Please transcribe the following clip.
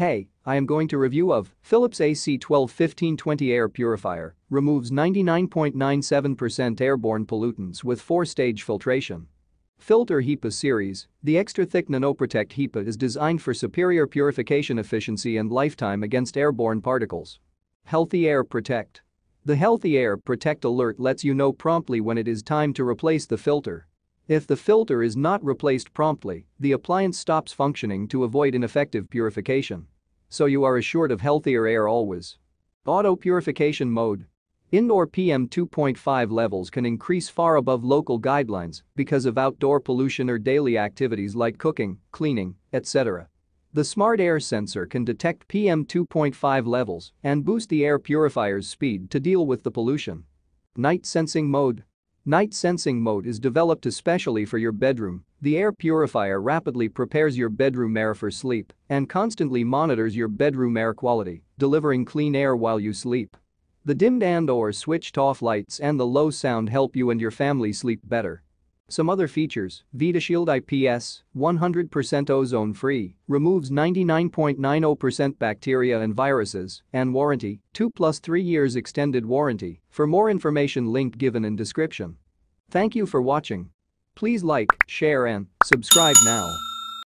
Hey, I am going to review of Philips AC121520 Air Purifier, removes 99.97% airborne pollutants with four-stage filtration. Filter HEPA series, the extra-thick NanoProtect HEPA is designed for superior purification efficiency and lifetime against airborne particles. Healthy Air Protect. The Healthy Air Protect alert lets you know promptly when it is time to replace the filter. If the filter is not replaced promptly, the appliance stops functioning to avoid ineffective purification so you are assured of healthier air always. Auto purification mode. Indoor PM 2.5 levels can increase far above local guidelines because of outdoor pollution or daily activities like cooking, cleaning, etc. The smart air sensor can detect PM 2.5 levels and boost the air purifier's speed to deal with the pollution. Night sensing mode Night sensing mode is developed especially for your bedroom. The air purifier rapidly prepares your bedroom air for sleep and constantly monitors your bedroom air quality, delivering clean air while you sleep. The dimmed and or switched off lights and the low sound help you and your family sleep better. Some other features, VitaShield IPS, 100% ozone-free, removes 99.90% bacteria and viruses, and warranty, 2 plus 3 years extended warranty, for more information link given in description. Thank you for watching. Please like, share and subscribe now.